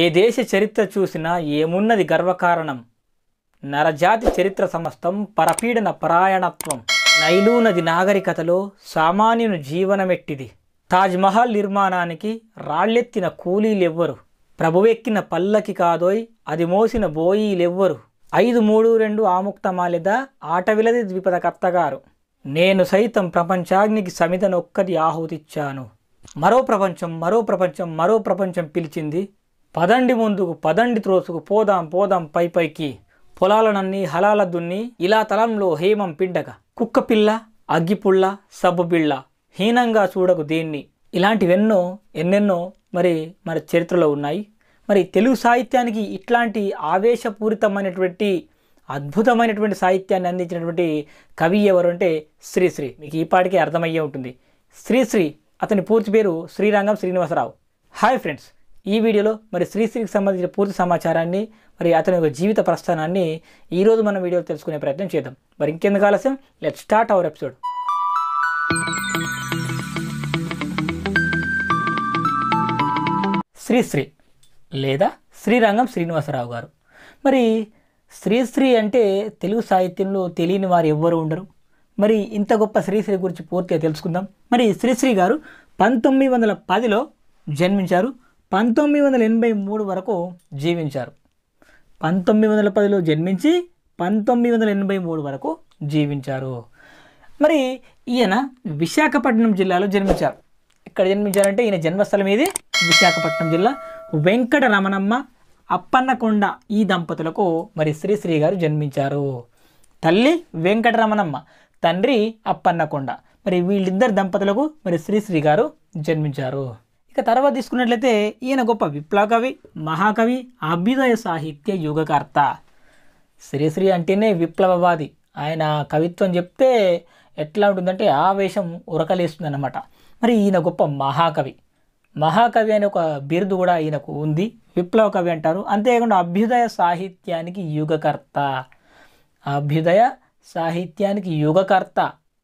ఏ దేశ చరిత్ర చూసినా ఏమున్నది గర్వకారణం నరజాతి చరిత్ర సమస్తం పరపీడన పరాయణత్వం నైలు నది నాగరికతలో సామాన్యుని జీవనమెట్టిది తాజ్మహల్ నిర్మాణానికి రాళ్ళెత్తిన కూలీలెవ్వరు ప్రభువెక్కిన పల్లకి కాదోయ్ అది మోసిన బోయీలెవ్వరు ఐదు మూడు రెండు ఆముక్తమాలిద ఆటవిలది ద్విపద కర్తగారు నేను సైతం ప్రపంచాగ్నికి సమిదనొక్కది ఆహుతిచ్చాను మరో ప్రపంచం మరో ప్రపంచం మరో ప్రపంచం పిలిచింది పదండి ముందుకు పదండి త్రోసుకు పోదాం పోదాం పై పైకి పొలాలనన్ని హలాల దున్ని ఇలా తలంలో హేమం పిండక కుక్కపిల్ల సబ్బు సబ్బుబిళ్ళ హీనంగా చూడకు దేన్ని ఇలాంటివెన్నో ఎన్నెన్నో మరి మన చరిత్రలో ఉన్నాయి మరి తెలుగు సాహిత్యానికి ఇట్లాంటి ఆవేశపూరితమైనటువంటి అద్భుతమైనటువంటి సాహిత్యాన్ని అందించినటువంటి కవి ఎవరు అంటే శ్రీశ్రీ మీకు ఈ పాటికే అర్థమయ్యే ఉంటుంది శ్రీశ్రీ అతని పూర్తి పేరు శ్రీరంగం శ్రీనివాసరావు హాయ్ ఫ్రెండ్స్ ఈ వీడియోలో మరి శ్రీశ్రీకి సంబంధించిన పూర్తి సమాచారాన్ని మరి అతని యొక్క జీవిత ప్రస్థానాన్ని ఈరోజు మనం వీడియోలో తెలుసుకునే ప్రయత్నం చేద్దాం మరి ఇంకెందుకు ఆలస్యం let start our episode Sri Sri లేదా శ్రీరంగం శ్రీనివాసరావు గారు మరి శ్రీశ్రీ అంటే తెలుగు సాహిత్యంలో తెలియని వారు ఎవ్వరూ ఉండరు మరి ఇంత గొప్ప శ్రీశ్రీ గురించి పూర్తిగా తెలుసుకుందాం మరి శ్రీశ్రీ గారు పంతొమ్మిది వందల పదిలో జన్మించారు పంతొమ్మిది వందల ఎనభై మూడు వరకు జీవించారు పంతొమ్మిది వందల పదిలో జన్మించి పంతొమ్మిది వందల ఎనభై మూడు వరకు జీవించారు మరి ఈయన విశాఖపట్నం జిల్లాలో జన్మించారు ఇక్కడ జన్మించారంటే ఈయన జన్మస్థలం ఏది విశాఖపట్నం జిల్లా వెంకట రమణమ్మ అప్పన్నకొండ ఈ దంపతులకు మరి శ్రీశ్రీ గారు జన్మించారు తల్లి రమణమ్మ తండ్రి అప్పన్నకొండ మరి వీళ్ళిద్దరు దంపతులకు మరి శ్రీశ్రీ గారు జన్మించారు ఇక తర్వాత తీసుకున్నట్లయితే ఈయన గొప్ప విప్లవకవి మహాకవి అభ్యుదయ సాహిత్య యుగకర్త శ్రీశ్రీ అంటేనే విప్లవవాది ఆయన కవిత్వం చెప్తే ఎట్లా ఉంటుందంటే ఆవేశం ఉరకలేస్తుంది అన్నమాట మరి ఈయన గొప్ప మహాకవి మహాకవి అనే ఒక బిరుదు కూడా ఈయనకు ఉంది విప్లవ కవి అంటారు అంతేకాకుండా అభ్యుదయ సాహిత్యానికి యుగకర్త అభ్యుదయ సాహిత్యానికి యుగకర్త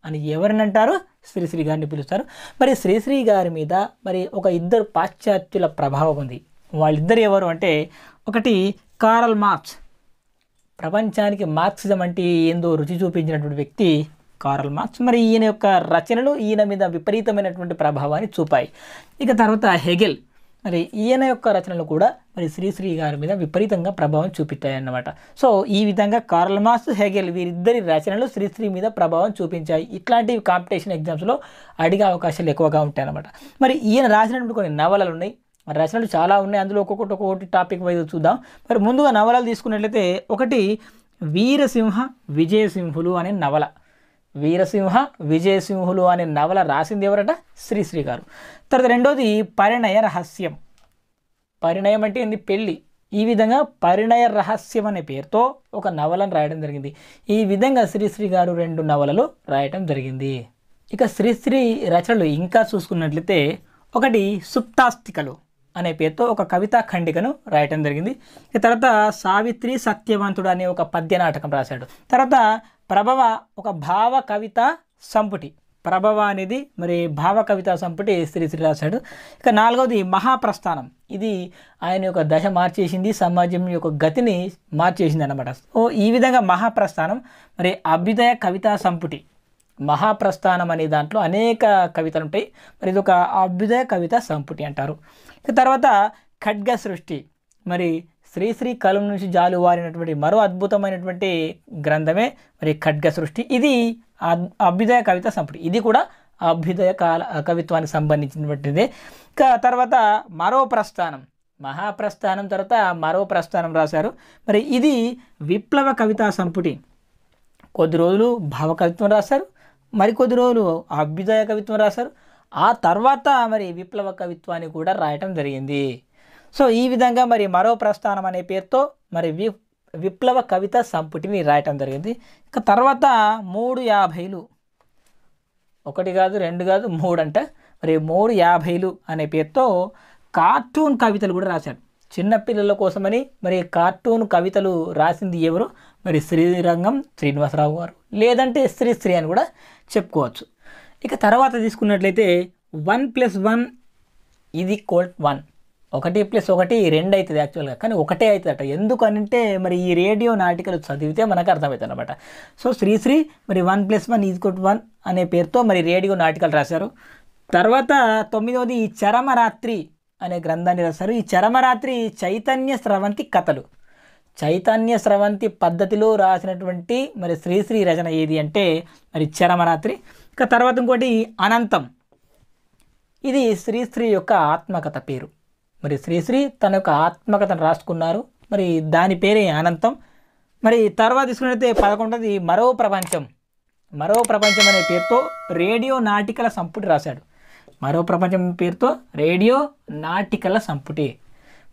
అని ఎవరిని అంటారు శ్రీశ్రీ గారిని పిలుస్తారు మరి శ్రీశ్రీ గారి మీద మరి ఒక ఇద్దరు పాశ్చాత్యుల ప్రభావం ఉంది వాళ్ళిద్దరు ఎవరు అంటే ఒకటి కారల్ మార్క్స్ ప్రపంచానికి మార్క్సిజం అంటే ఏందో రుచి చూపించినటువంటి వ్యక్తి కారల్ మార్క్స్ మరి ఈయన యొక్క రచనలు ఈయన మీద విపరీతమైనటువంటి ప్రభావాన్ని చూపాయి ఇక తర్వాత హెగెల్ మరి ఈయన యొక్క రచనలు కూడా మరి శ్రీశ్రీ గారి మీద విపరీతంగా ప్రభావం చూపించాయన్నమాట సో ఈ విధంగా కార్లమాస్ హెగెల్ వీరిద్దరి రచనలు శ్రీశ్రీ మీద ప్రభావం చూపించాయి ఇట్లాంటి కాంపిటీషన్ ఎగ్జామ్స్లో అడిగే అవకాశాలు ఎక్కువగా ఉంటాయన్నమాట మరి ఈయన రాసినటువంటి కొన్ని నవలలు ఉన్నాయి మరి రచనలు చాలా ఉన్నాయి అందులో ఒక్కొక్కటి ఒక్కొక్కటి టాపిక్ వైజ్ చూద్దాం మరి ముందుగా నవలలు తీసుకున్నట్లయితే ఒకటి వీరసింహ విజయసింహులు అనే నవల వీరసింహ విజయసింహులు అనే నవల రాసింది ఎవరట శ్రీశ్రీ గారు తర్వాత రెండోది పరిణయ రహస్యం పరిణయం అంటే ఏంది పెళ్ళి ఈ విధంగా పరిణయ రహస్యం అనే పేరుతో ఒక నవలను రాయడం జరిగింది ఈ విధంగా శ్రీశ్రీ గారు రెండు నవలలు రాయటం జరిగింది ఇక శ్రీశ్రీ రచనలు ఇంకా చూసుకున్నట్లయితే ఒకటి సుప్తాస్తికలు అనే పేరుతో ఒక కవితా ఖండికను రాయటం జరిగింది తర్వాత సావిత్రి సత్యవంతుడు అనే ఒక పద్య నాటకం రాశాడు తర్వాత ప్రభవ ఒక భావ కవిత సంపుటి ప్రభవ అనేది మరి భావ కవిత సంపుటి స్త్రీ స్త్రీ రాశాడు ఇక నాలుగవది మహాప్రస్థానం ఇది ఆయన యొక్క దశ మార్చేసింది సమాజం యొక్క గతిని మార్చేసింది అనమాట ఓ ఈ విధంగా మహాప్రస్థానం మరి అభ్యుదయ కవితా సంపుటి మహాప్రస్థానం అనే దాంట్లో అనేక కవితలు ఉంటాయి మరి ఇది ఒక అభ్యుదయ కవిత సంపుటి అంటారు ఇక తర్వాత ఖడ్గ సృష్టి మరి శ్రీశ్రీ కలం నుంచి జాలువారినటువంటి మరో అద్భుతమైనటువంటి గ్రంథమే మరి ఖడ్గ సృష్టి ఇది అభ్యుదయ కవిత సంపుటి ఇది కూడా అభ్యుదయ కాల కవిత్వానికి సంబంధించినటువంటిదే తర్వాత మరో ప్రస్థానం మహాప్రస్థానం తర్వాత మరో ప్రస్థానం రాశారు మరి ఇది విప్లవ కవితా సంపుటి కొద్ది రోజులు భావకవిత్వం రాశారు మరికొద్ది రోజులు అభ్యుదయ కవిత్వం రాశారు ఆ తర్వాత మరి విప్లవ కవిత్వాన్ని కూడా రాయటం జరిగింది సో ఈ విధంగా మరి మరో ప్రస్థానం అనే పేరుతో మరి వి విప్లవ కవిత సంపుటిని రాయటం జరిగింది ఇక తర్వాత మూడు యాభైలు ఒకటి కాదు రెండు కాదు మూడు అంట మరి మూడు యాభైలు అనే పేరుతో కార్టూన్ కవితలు కూడా రాశాడు చిన్నపిల్లల కోసమని మరి కార్టూన్ కవితలు రాసింది ఎవరు మరి శ్రీరంగం శ్రీనివాసరావు గారు లేదంటే స్త్రీ స్త్రీ అని కూడా చెప్పుకోవచ్చు ఇక తర్వాత తీసుకున్నట్లయితే వన్ ప్లస్ వన్ ఇది కోల్ట్ వన్ ఒకటి ప్లస్ ఒకటి రెండు అవుతుంది యాక్చువల్గా కానీ ఒకటే అవుతుందట ఎందుకనంటే మరి ఈ రేడియో నాటికలు చదివితే మనకు అర్థమవుతుంది అనమాట సో శ్రీశ్రీ మరి వన్ ప్లస్ వన్ ఈజ్కోట్ వన్ అనే పేరుతో మరి రేడియో నాటికలు రాశారు తర్వాత తొమ్మిదవది ఈ చరమరాత్రి అనే గ్రంథాన్ని రాశారు ఈ చరమరాత్రి చైతన్య స్రవంతి కథలు చైతన్య స్రవంతి పద్ధతిలో రాసినటువంటి మరి శ్రీశ్రీ రచన ఏది అంటే మరి చరమరాత్రి ఇక తర్వాత ఇంకోటి అనంతం ఇది శ్రీశ్రీ యొక్క ఆత్మకథ పేరు మరి శ్రీశ్రీ తన యొక్క ఆత్మకథను రాసుకున్నారు మరి దాని పేరే అనంతం మరి తర్వాత తీసుకున్నట్టయితే పదకొండది మరో ప్రపంచం మరో ప్రపంచం అనే పేరుతో రేడియో నాటికల సంపుటి రాశాడు మరో ప్రపంచం పేరుతో రేడియో నాటికల సంపుటి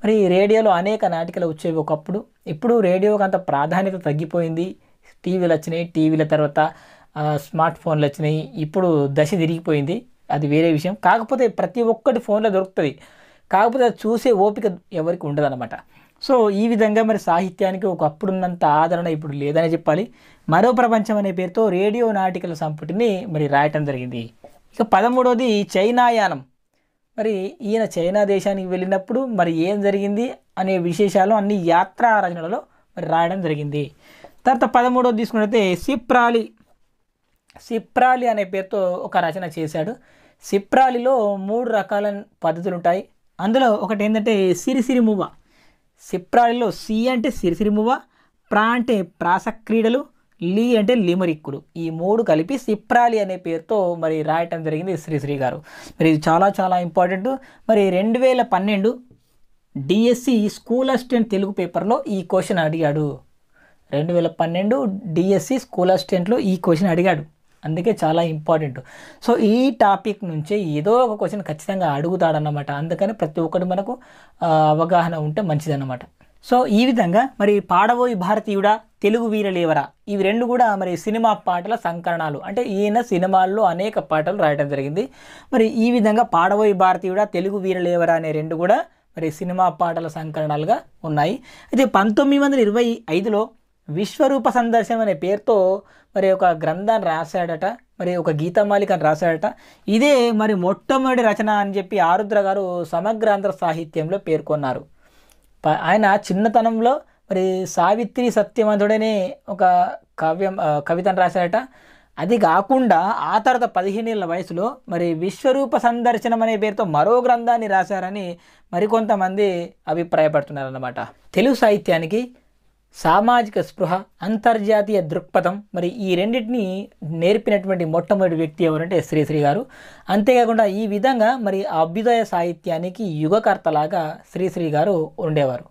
మరి రేడియోలో అనేక నాటికలు వచ్చేవి ఒకప్పుడు ఇప్పుడు రేడియోకి అంత ప్రాధాన్యత తగ్గిపోయింది టీవీలు వచ్చినాయి టీవీల తర్వాత స్మార్ట్ ఫోన్లు వచ్చినాయి ఇప్పుడు దశ తిరిగిపోయింది అది వేరే విషయం కాకపోతే ప్రతి ఒక్కటి ఫోన్లో దొరుకుతుంది కాకపోతే అది చూసే ఓపిక ఎవరికి ఉండదన్నమాట సో ఈ విధంగా మరి సాహిత్యానికి ఒకప్పుడున్నంత ఆదరణ ఇప్పుడు లేదని చెప్పాలి మరో ప్రపంచం అనే పేరుతో రేడియో నాటికల సంపుటిని మరి రాయటం జరిగింది ఇక పదమూడవది చైనాయానం మరి ఈయన చైనా దేశానికి వెళ్ళినప్పుడు మరి ఏం జరిగింది అనే విశేషాలు అన్ని యాత్రా రచనలలో మరి రాయడం జరిగింది తర్వాత పదమూడవది తీసుకున్నట్టే సిప్రాలి సిప్రాలి అనే పేరుతో ఒక రచన చేశాడు సిప్రాలిలో మూడు రకాల పద్ధతులు ఉంటాయి అందులో ఒకటి ఏంటంటే సిరిసిరి మువ్వ సిప్రాలిలో సి అంటే సిరిసిరి మువ్వ ప్రా అంటే ప్రాస క్రీడలు లీ అంటే లిమరిక్కులు ఈ మూడు కలిపి సిప్రాలి అనే పేరుతో మరి రాయటం జరిగింది శ్రీశ్రీ గారు మరి ఇది చాలా చాలా ఇంపార్టెంట్ మరి రెండు వేల పన్నెండు డిఎస్సి స్కూల్ అసిస్టెంట్ తెలుగు పేపర్లో ఈ క్వశ్చన్ అడిగాడు రెండు వేల పన్నెండు డిఎస్సి స్కూల్ అసిస్టెంట్లో ఈ క్వశ్చన్ అడిగాడు అందుకే చాలా ఇంపార్టెంట్ సో ఈ టాపిక్ నుంచే ఏదో ఒక క్వశ్చన్ ఖచ్చితంగా అడుగుతాడన్నమాట అందుకని ప్రతి ఒక్కరు మనకు అవగాహన ఉంటే మంచిదన్నమాట సో ఈ విధంగా మరి పాడవోయి భారతీయుడా తెలుగు వీరలేవరా ఇవి రెండు కూడా మరి సినిమా పాటల సంకరణాలు అంటే ఈయన సినిమాల్లో అనేక పాటలు రాయడం జరిగింది మరి ఈ విధంగా పాడవోయి భారతీయుడా తెలుగు వీరలేవరా అనే రెండు కూడా మరి సినిమా పాటల సంకలనాలుగా ఉన్నాయి అయితే పంతొమ్మిది వందల ఇరవై ఐదులో విశ్వరూప సందర్శనం అనే పేరుతో మరి ఒక గ్రంథాన్ని రాశాడట మరి ఒక గీతమాలికను రాశాడట ఇదే మరి మొట్టమొదటి రచన అని చెప్పి ఆరుద్ర గారు సమగ్రాంధ్ర సాహిత్యంలో పేర్కొన్నారు ఆయన చిన్నతనంలో మరి సావిత్రి సత్యవంతుడనే ఒక కావ్యం కవితను రాశాడట అది కాకుండా ఆ తర్వాత పదిహేనేళ్ళ వయసులో మరి విశ్వరూప సందర్శనం అనే పేరుతో మరో గ్రంథాన్ని రాశారని మరికొంతమంది అభిప్రాయపడుతున్నారన్నమాట తెలుగు సాహిత్యానికి సామాజిక స్పృహ అంతర్జాతీయ దృక్పథం మరి ఈ రెండింటిని నేర్పినటువంటి మొట్టమొదటి వ్యక్తి ఎవరంటే శ్రీశ్రీ గారు అంతేకాకుండా ఈ విధంగా మరి అభ్యుదయ సాహిత్యానికి యుగకర్తలాగా శ్రీశ్రీ గారు ఉండేవారు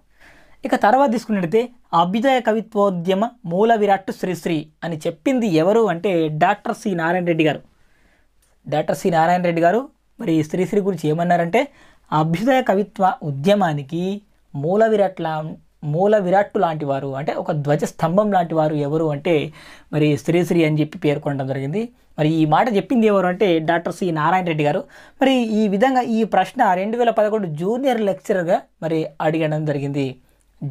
ఇక తర్వాత తీసుకున్నట్లయితే అభ్యుదయ కవిత్వోద్యమ మూల విరాట్ శ్రీశ్రీ అని చెప్పింది ఎవరు అంటే డాక్టర్ సి నారాయణ రెడ్డి గారు డాక్టర్ సి నారాయణ రెడ్డి గారు మరి శ్రీశ్రీ గురించి ఏమన్నారంటే అభ్యుదయ కవిత్వ ఉద్యమానికి మూల విరాట్ల మూల విరాట్టు లాంటి వారు అంటే ఒక ధ్వజ స్తంభం లాంటి వారు ఎవరు అంటే మరి శ్రీశ్రీ అని చెప్పి పేర్కొనడం జరిగింది మరి ఈ మాట చెప్పింది ఎవరు అంటే డాక్టర్ సి నారాయణ రెడ్డి గారు మరి ఈ విధంగా ఈ ప్రశ్న రెండు వేల పదకొండు జూనియర్ లెక్చరర్గా మరి అడగడం జరిగింది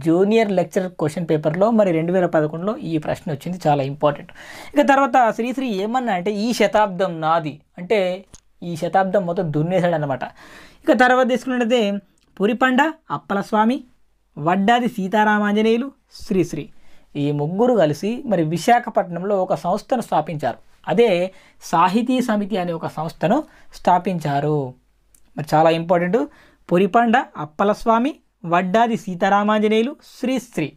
జూనియర్ లెక్చరర్ క్వశ్చన్ పేపర్లో మరి రెండు వేల పదకొండులో ఈ ప్రశ్న వచ్చింది చాలా ఇంపార్టెంట్ ఇక తర్వాత శ్రీశ్రీ ఏమన్నా అంటే ఈ శతాబ్దం నాది అంటే ఈ శతాబ్దం మొత్తం దున్నేశాడు అనమాట ఇక తర్వాత తీసుకున్నట్లయితే పురిపండ అప్పలస్వామి వడ్డాది సీతారామాంజనేయులు శ్రీశ్రీ ఈ ముగ్గురు కలిసి మరి విశాఖపట్నంలో ఒక సంస్థను స్థాపించారు అదే సాహితీ సమితి అనే ఒక సంస్థను స్థాపించారు మరి చాలా ఇంపార్టెంట్ పొరిపండ అప్పలస్వామి వడ్డాది సీతారామాంజనేయులు శ్రీశ్రీ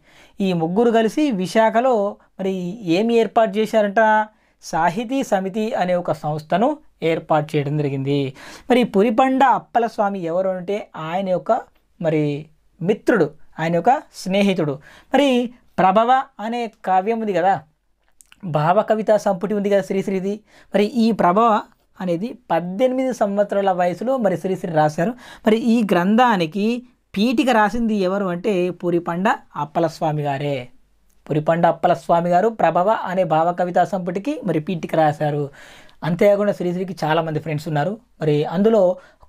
ఈ ముగ్గురు కలిసి విశాఖలో మరి ఏమి ఏర్పాటు చేశారంట సాహితీ సమితి అనే ఒక సంస్థను ఏర్పాటు చేయడం జరిగింది మరి పురిపండ అప్పలస్వామి ఎవరు అంటే ఆయన యొక్క మరి మిత్రుడు ఆయన యొక్క స్నేహితుడు మరి ప్రభవ అనే కావ్యం ఉంది కదా భావ కవిత సంపుటి ఉంది కదా శ్రీశ్రీది మరి ఈ ప్రభవ అనేది పద్దెనిమిది సంవత్సరాల వయసులో మరి శ్రీశ్రీ రాశారు మరి ఈ గ్రంథానికి పీఠిక రాసింది ఎవరు అంటే పూరిపండ అప్పలస్వామి గారే పురిపండ అప్పలస్వామి గారు ప్రభవ అనే భావ కవితా సంపుటికి మరి పీఠిక రాశారు అంతేకాకుండా శ్రీశ్రీకి చాలామంది ఫ్రెండ్స్ ఉన్నారు మరి అందులో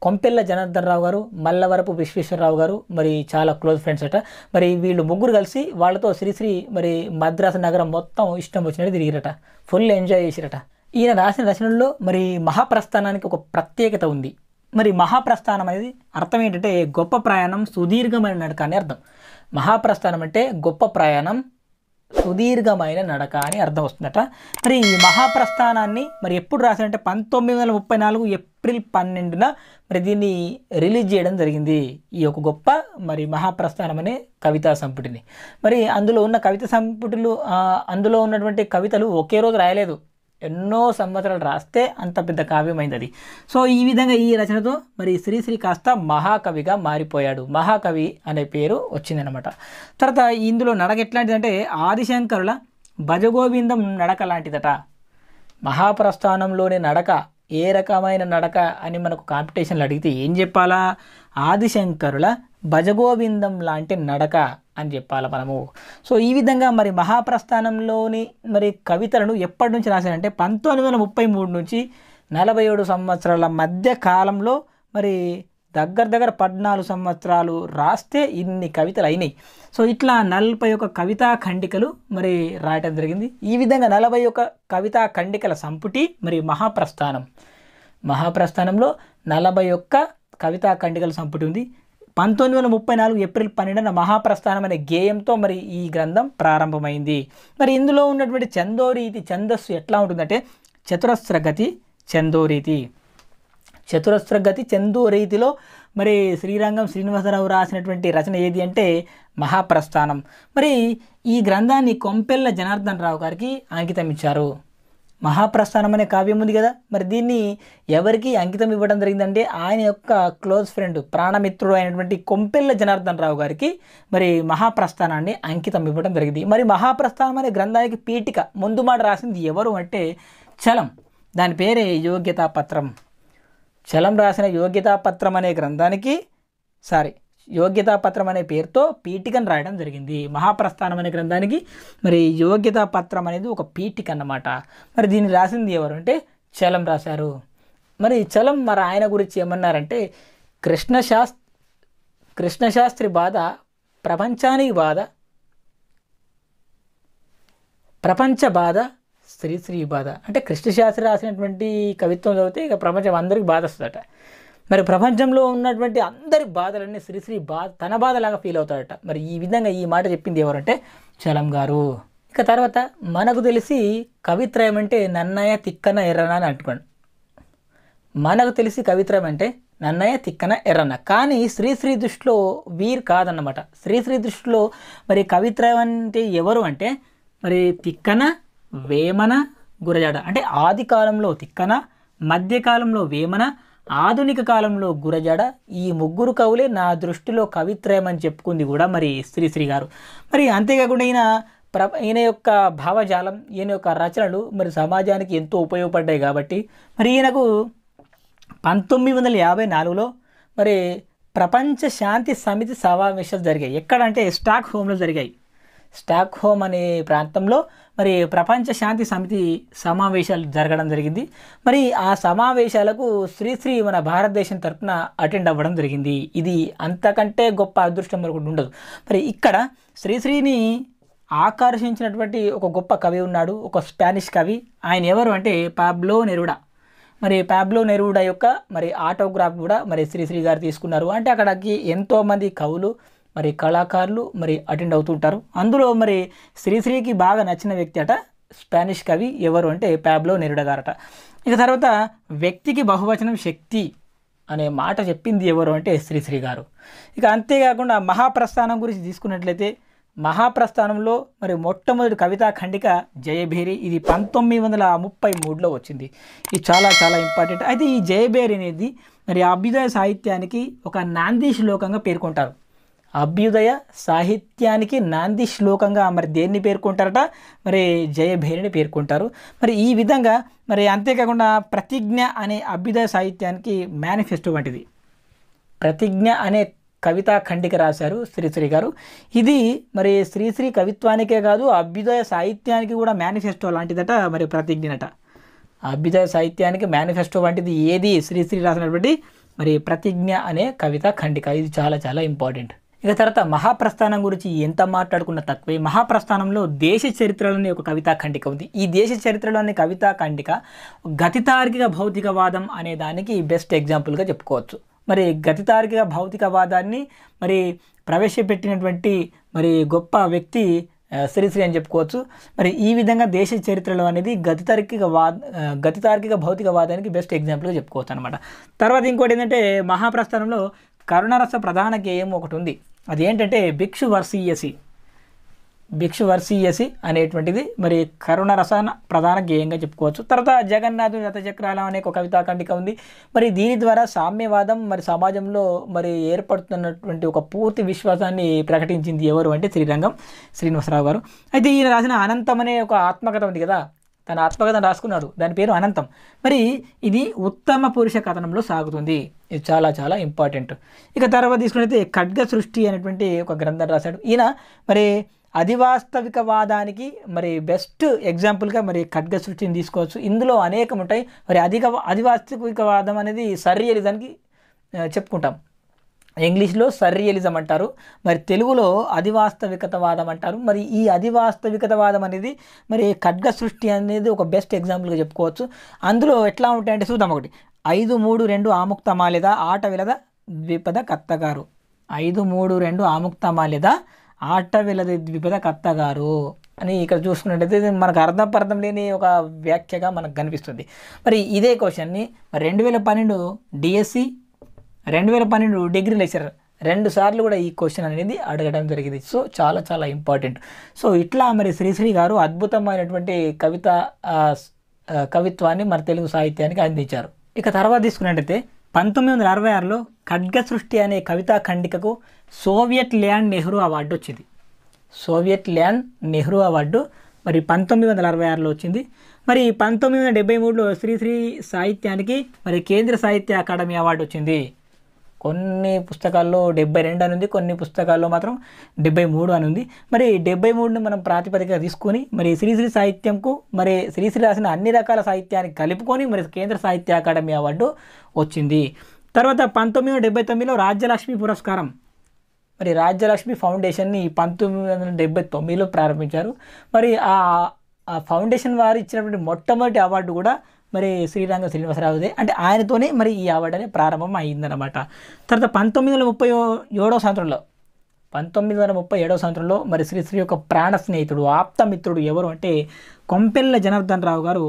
కొంపెల్ల జనార్దన్ రావు గారు మల్లవరపు విశ్వేశ్వరరావు గారు మరి చాలా క్లోజ్ ఫ్రెండ్స్ అట మరి వీళ్ళు ముగ్గురు కలిసి వాళ్ళతో శ్రీశ్రీ మరి మద్రాసు నగరం మొత్తం ఇష్టం వచ్చినట్టు తిరిగిరట ఫుల్ ఎంజాయ్ చేసిరట ఈయన రాసిన రచనల్లో మరి మహాప్రస్థానానికి ఒక ప్రత్యేకత ఉంది మరి మహాప్రస్థానం అనేది అర్థం ఏంటంటే గొప్ప ప్రయాణం సుదీర్ఘమైన నడక అని అర్థం మహాప్రస్థానం అంటే గొప్ప ప్రయాణం సుదీర్ఘమైన నడక అని అర్థం వస్తుందట మరి ఈ మహాప్రస్థానాన్ని మరి ఎప్పుడు రాశారంటే పంతొమ్మిది వందల ముప్పై నాలుగు ఏప్రిల్ పన్నెండున మరి దీన్ని రిలీజ్ చేయడం జరిగింది ఈ యొక్క గొప్ప మరి మహాప్రస్థానం అనే కవితా సంపుటిని మరి అందులో ఉన్న కవిత సంపుటిలు అందులో ఉన్నటువంటి కవితలు ఒకే రోజు రాయలేదు ఎన్నో సంవత్సరాలు రాస్తే అంత పెద్ద కావ్యమైంది అది సో ఈ విధంగా ఈ రచనతో మరి శ్రీశ్రీ కాస్త మహాకవిగా మారిపోయాడు మహాకవి అనే పేరు వచ్చిందనమాట తర్వాత ఇందులో నడక ఎట్లాంటిదంటే ఆదిశంకరుల భజగోవిందం నడక లాంటిదట మహాప్రస్థానంలోని నడక ఏ రకమైన నడక అని మనకు కాంపిటీషన్లు అడిగితే ఏం చెప్పాలా ఆదిశంకరుల భజగోవిందం లాంటి నడక అని చెప్పాలి మనము సో ఈ విధంగా మరి మహాప్రస్థానంలోని మరి కవితలను ఎప్పటి నుంచి రాశారంటే పంతొమ్మిది వందల ముప్పై మూడు నుంచి నలభై ఏడు సంవత్సరాల మధ్య కాలంలో మరి దగ్గర దగ్గర పద్నాలుగు సంవత్సరాలు రాస్తే ఇన్ని కవితలు అయినాయి సో ఇట్లా నలభై ఒక కవితా ఖండికలు మరి రాయటం జరిగింది ఈ విధంగా నలభై ఒక కవితా ఖండికల సంపుటి మరి మహాప్రస్థానం మహాప్రస్థానంలో నలభై ఒక్క కవితా ఖండికలు సంపుటి ఉంది పంతొమ్మిది వందల ముప్పై నాలుగు ఏప్రిల్ పన్నెండున మహాప్రస్థానం అనే గేయంతో మరి ఈ గ్రంథం ప్రారంభమైంది మరి ఇందులో ఉన్నటువంటి చందోరీతి ఛందస్సు ఎట్లా ఉంటుందంటే చతురస్ర గతి చందోరీతి చతురస్ర గతి చందో రీతిలో మరి శ్రీరంగం శ్రీనివాసరావు రాసినటువంటి రచన ఏది అంటే మహాప్రస్థానం మరి ఈ గ్రంథాన్ని కొంపెల్ల జనార్దన్ రావు గారికి అంకితం ఇచ్చారు మహాప్రస్థానం అనే కావ్యం ఉంది కదా మరి దీన్ని ఎవరికి అంకితం ఇవ్వడం జరిగిందంటే ఆయన యొక్క క్లోజ్ ఫ్రెండ్ ప్రాణమిత్రుడు అయినటువంటి కొంపెల్ల జనార్దన్ రావు గారికి మరి మహాప్రస్థానాన్ని అంకితం ఇవ్వడం జరిగింది మరి మహాప్రస్థానం అనే గ్రంథానికి పీఠిక ముందు మాట రాసింది ఎవరు అంటే చలం దాని పేరే యోగ్యతాపత్రం చలం రాసిన యోగ్యతాపత్రం అనే గ్రంథానికి సారీ యోగ్యతాపత్రం అనే పేరుతో పీఠికను రాయడం జరిగింది మహాప్రస్థానం అనే గ్రంథానికి మరి యోగ్యతాపత్రం అనేది ఒక పీఠిక అన్నమాట మరి దీన్ని రాసింది ఎవరు అంటే చలం రాశారు మరి చలం మరి ఆయన గురించి ఏమన్నారంటే కృష్ణశాస్ కృష్ణశాస్త్రి బాధ ప్రపంచానికి బాధ ప్రపంచ బాధ స్త్రీ స్త్రీ బాధ అంటే కృష్ణశాస్త్రి రాసినటువంటి కవిత్వం చదివితే ఇక ప్రపంచం అందరికీ బాధ వస్తుందట మరి ప్రపంచంలో ఉన్నటువంటి అందరి బాధలన్నీ శ్రీశ్రీ బా తన బాధలాగా ఫీల్ అవుతాడట మరి ఈ విధంగా ఈ మాట చెప్పింది ఎవరంటే చలం గారు ఇక తర్వాత మనకు తెలిసి కవిత్రయం అంటే నన్నయ్య తిక్కన ఎర్రన అని అంటుకోండి మనకు తెలిసి కవిత్రయం అంటే నన్నయ్య తిక్కన ఎర్రన కానీ శ్రీశ్రీ దృష్టిలో వీరు కాదన్నమాట శ్రీశ్రీ దృష్టిలో మరి కవిత్రయం అంటే ఎవరు అంటే మరి తిక్కన వేమన గురజాడ అంటే ఆది కాలంలో తిక్కన మధ్యకాలంలో వేమన ఆధునిక కాలంలో గురజాడ ఈ ముగ్గురు కవులే నా దృష్టిలో కవిత్రయమని చెప్పుకుంది కూడా మరి శ్రీశ్రీ గారు మరి అంతేకాకుండా ఈయన ప్ర ఈయన యొక్క భావజాలం ఈయన యొక్క రచనలు మరి సమాజానికి ఎంతో ఉపయోగపడ్డాయి కాబట్టి మరి ఈయనకు పంతొమ్మిది వందల యాభై నాలుగులో మరి ప్రపంచ శాంతి సమితి సమావేశాలు జరిగాయి ఎక్కడంటే స్టాక్ హోమ్లో జరిగాయి స్టాక్ హోమ్ అనే ప్రాంతంలో మరి ప్రపంచ శాంతి సమితి సమావేశాలు జరగడం జరిగింది మరి ఆ సమావేశాలకు శ్రీశ్రీ మన భారతదేశం తరఫున అటెండ్ అవ్వడం జరిగింది ఇది అంతకంటే గొప్ప అదృష్టం మరొకటి ఉండదు మరి ఇక్కడ శ్రీశ్రీని ఆకర్షించినటువంటి ఒక గొప్ప కవి ఉన్నాడు ఒక స్పానిష్ కవి ఆయన ఎవరు అంటే పాబ్లో నెరుడా మరి పాబ్లో నెరుడా యొక్క మరి ఆటోగ్రాఫ్ కూడా మరి శ్రీశ్రీ గారు తీసుకున్నారు అంటే అక్కడికి ఎంతోమంది కవులు మరి కళాకారులు మరి అటెండ్ అవుతుంటారు అందులో మరి శ్రీశ్రీకి బాగా నచ్చిన వ్యక్తి అట స్పానిష్ కవి ఎవరు అంటే ప్యాబ్లో నెరుడగారట ఇక తర్వాత వ్యక్తికి బహువచనం శక్తి అనే మాట చెప్పింది ఎవరు అంటే శ్రీశ్రీ గారు ఇక అంతేకాకుండా మహాప్రస్థానం గురించి తీసుకున్నట్లయితే మహాప్రస్థానంలో మరి మొట్టమొదటి కవితా ఖండిక జయభేరి ఇది పంతొమ్మిది వందల ముప్పై మూడులో వచ్చింది ఇది చాలా చాలా ఇంపార్టెంట్ అయితే ఈ జయభేరి అనేది మరి అభ్యుదయ సాహిత్యానికి ఒక నాంది శ్లోకంగా పేర్కొంటారు అభ్యుదయ సాహిత్యానికి నాంది శ్లోకంగా మరి దేన్ని పేర్కొంటారట మరి జయభేరిని పేర్కొంటారు మరి ఈ విధంగా మరి అంతేకాకుండా ప్రతిజ్ఞ అనే అభ్యుదయ సాహిత్యానికి మేనిఫెస్టో వంటిది ప్రతిజ్ఞ అనే కవితా ఖండిక రాశారు శ్రీశ్రీ గారు ఇది మరి శ్రీశ్రీ కవిత్వానికే కాదు అభ్యుదయ సాహిత్యానికి కూడా మేనిఫెస్టో లాంటిదట మరి ప్రతిజ్ఞనట అభ్యుదయ సాహిత్యానికి మేనిఫెస్టో వంటిది ఏది శ్రీశ్రీ రాసినటువంటి మరి ప్రతిజ్ఞ అనే కవిత ఖండిక ఇది చాలా చాలా ఇంపార్టెంట్ ఇక తర్వాత మహాప్రస్థానం గురించి ఎంత మాట్లాడుకున్న తక్కువే మహాప్రస్థానంలో దేశ చరిత్రలోనే ఒక కవితా ఖండిక ఉంది ఈ దేశ చరిత్రలోని కవితా ఖండిక గతితార్కిక భౌతికవాదం అనే దానికి బెస్ట్ ఎగ్జాంపుల్గా చెప్పుకోవచ్చు మరి గతితార్కిక భౌతికవాదాన్ని మరి ప్రవేశపెట్టినటువంటి మరి గొప్ప వ్యక్తి శ్రీశ్రీ అని చెప్పుకోవచ్చు మరి ఈ విధంగా దేశ చరిత్రలో అనేది గతితార్కిక వాద గతితార్కిక భౌతికవాదానికి బెస్ట్ ఎగ్జాంపుల్గా చెప్పుకోవచ్చు అనమాట తర్వాత ఇంకోటి ఏంటంటే మహాప్రస్థానంలో కరుణరస ప్రధాన గేయం ఒకటి ఉంది అది ఏంటంటే భిక్షు వర్సీయసి భిక్షు వర్సీయసి అనేటువంటిది మరి కరుణ రసాన ప్రధాన గేయంగా చెప్పుకోవచ్చు తర్వాత జగన్నాథుని రథచక్రాలం అనే ఒక కవితా ఖండిక ఉంది మరి దీని ద్వారా సామ్యవాదం మరి సమాజంలో మరి ఏర్పడుతున్నటువంటి ఒక పూర్తి విశ్వాసాన్ని ప్రకటించింది ఎవరు అంటే శ్రీరంగం శ్రీనివాసరావు గారు అయితే ఈయన రాసిన అనంతం అనే ఒక ఆత్మకథ ఉంది కదా తన ఆత్మకథను రాసుకున్నాడు దాని పేరు అనంతం మరి ఇది ఉత్తమ పురుష కథనంలో సాగుతుంది ఇది చాలా చాలా ఇంపార్టెంట్ ఇక తర్వాత తీసుకున్నైతే ఖడ్గ సృష్టి అనేటువంటి ఒక గ్రంథం రాశాడు ఈయన మరి అధివాస్తవికవాదానికి మరి బెస్ట్ ఎగ్జాంపుల్గా మరి ఖడ్గ సృష్టిని తీసుకోవచ్చు ఇందులో అనేకం ఉంటాయి మరి అధిక అధివాస్తవికవాదం అనేది సర్రియలిజానికి చెప్పుకుంటాం ఇంగ్లీష్లో సర్రియలిజం అంటారు మరి తెలుగులో అధివాస్తవికతవాదం అంటారు మరి ఈ అధివాస్తవికతవాదం అనేది మరి ఖడ్గ సృష్టి అనేది ఒక బెస్ట్ ఎగ్జాంపుల్గా చెప్పుకోవచ్చు అందులో ఎట్లా ఉంటాయంటే చూద్దాం ఒకటి ఐదు మూడు రెండు ఆముక్తమాలిద విలద ద్విపద కత్తగారు ఐదు మూడు రెండు ఆముక్తమాలిద ఆటవిలది ద్విపద కత్తగారు అని ఇక్కడ చూసుకున్నట్టయితే మనకు అర్థం పర్థం లేని ఒక వ్యాఖ్యగా మనకు కనిపిస్తుంది మరి ఇదే క్వశ్చన్ని రెండు వేల పన్నెండు డిఎస్సి e, రెండు వేల పన్నెండు డిగ్రీ లెక్చరర్ రెండు సార్లు కూడా ఈ క్వశ్చన్ అనేది అడగడం జరిగింది సో చాలా చాలా ఇంపార్టెంట్ సో ఇట్లా మరి శ్రీశ్రీ గారు అద్భుతమైనటువంటి కవిత కవిత్వాన్ని మన తెలుగు సాహిత్యానికి అందించారు ఇక తర్వాత తీసుకున్నట్టయితే పంతొమ్మిది వందల అరవై ఆరులో ఖడ్గ సృష్టి అనే కవితా ఖండికకు సోవియట్ ల్యాండ్ నెహ్రూ అవార్డు వచ్చింది సోవియట్ ల్యాండ్ నెహ్రూ అవార్డు మరి పంతొమ్మిది వందల అరవై ఆరులో వచ్చింది మరి పంతొమ్మిది వందల డెబ్బై మూడులో శ్రీశ్రీ సాహిత్యానికి మరి కేంద్ర సాహిత్య అకాడమీ అవార్డు వచ్చింది కొన్ని పుస్తకాల్లో డెబ్బై రెండు అని ఉంది కొన్ని పుస్తకాల్లో మాత్రం డెబ్బై మూడు అని ఉంది మరి డెబ్బై మూడుని మనం ప్రాతిపదికగా తీసుకొని మరి శ్రీశ్రీ సాహిత్యంకు మరి శ్రీశ్రీ రాసిన అన్ని రకాల సాహిత్యాన్ని కలుపుకొని మరి కేంద్ర సాహిత్య అకాడమీ అవార్డు వచ్చింది తర్వాత పంతొమ్మిది వందల డెబ్బై తొమ్మిదిలో రాజ్యలక్ష్మి పురస్కారం మరి రాజ్యలక్ష్మి ఫౌండేషన్ని పంతొమ్మిది వందల డెబ్బై తొమ్మిదిలో ప్రారంభించారు మరి ఆ ఫౌండేషన్ వారు ఇచ్చినటువంటి మొట్టమొదటి అవార్డు కూడా మరి శ్రీరంగ శ్రీనివాసరావుదే అంటే ఆయనతోనే మరి ఈ అవార్డు అనేది ప్రారంభం అయిందనమాట తర్వాత పంతొమ్మిది వందల ముప్పై ఏడవ సంవత్సరంలో పంతొమ్మిది వందల ముప్పై ఏడవ సంవత్సరంలో మరి శ్రీశ్రీ యొక్క ప్రాణ స్నేహితుడు ఆప్తమిత్రుడు ఎవరు అంటే కొంపెల్ల జనార్దన్ రావు గారు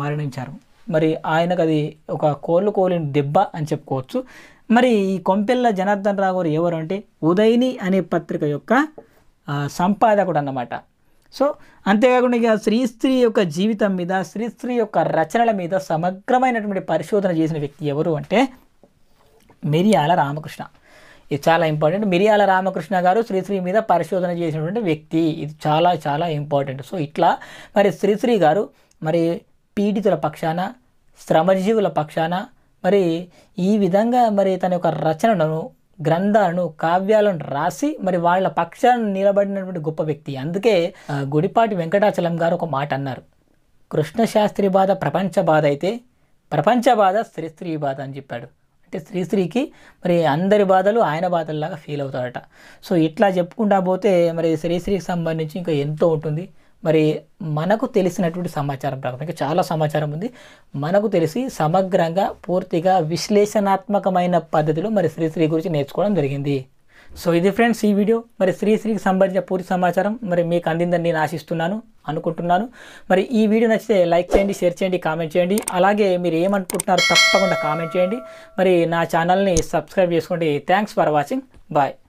మరణించారు మరి ఆయనకు అది ఒక కోళ్ళు కోలిన దెబ్బ అని చెప్పుకోవచ్చు మరి ఈ కొంపెల్ల జనార్దన్ రావు గారు ఎవరు అంటే ఉదయని అనే పత్రిక యొక్క సంపాదకుడు అన్నమాట సో అంతేకాకుండా ఇక స్త్రీ స్త్రీ యొక్క జీవితం మీద స్త్రీ స్త్రీ యొక్క రచనల మీద సమగ్రమైనటువంటి పరిశోధన చేసిన వ్యక్తి ఎవరు అంటే మిరియాల రామకృష్ణ ఇది చాలా ఇంపార్టెంట్ మిరియాల రామకృష్ణ గారు శ్రీశ్రీ మీద పరిశోధన చేసినటువంటి వ్యక్తి ఇది చాలా చాలా ఇంపార్టెంట్ సో ఇట్లా మరి శ్రీశ్రీ గారు మరి పీడితుల పక్షాన శ్రమజీవుల పక్షాన మరి ఈ విధంగా మరి తన యొక్క రచనను గ్రంథాలను కావ్యాలను రాసి మరి వాళ్ళ పక్షాన్ని నిలబడినటువంటి గొప్ప వ్యక్తి అందుకే గుడిపాటి వెంకటాచలం గారు ఒక మాట అన్నారు కృష్ణశాస్త్రి బాధ ప్రపంచ బాధ అయితే ప్రపంచ బాధ స్త్రీ స్త్రీ బాధ అని చెప్పాడు అంటే స్త్రీకి మరి అందరి బాధలు ఆయన బాధల్లాగా ఫీల్ అవుతాడట సో ఇట్లా చెప్పుకుంటా పోతే మరి శ్రీశ్రీకి సంబంధించి ఇంకా ఎంతో ఉంటుంది మరి మనకు తెలిసినటువంటి సమాచారం ప్రకారం ఇంకా చాలా సమాచారం ఉంది మనకు తెలిసి సమగ్రంగా పూర్తిగా విశ్లేషణాత్మకమైన పద్ధతిలో మరి శ్రీశ్రీ గురించి నేర్చుకోవడం జరిగింది సో ఇది ఫ్రెండ్స్ ఈ వీడియో మరి శ్రీశ్రీకి సంబంధించిన పూర్తి సమాచారం మరి మీకు అందిందని నేను ఆశిస్తున్నాను అనుకుంటున్నాను మరి ఈ వీడియో నచ్చితే లైక్ చేయండి షేర్ చేయండి కామెంట్ చేయండి అలాగే మీరు ఏమనుకుంటున్నారో తప్పకుండా కామెంట్ చేయండి మరి నా ఛానల్ని సబ్స్క్రైబ్ చేసుకోండి థ్యాంక్స్ ఫర్ వాచింగ్ బాయ్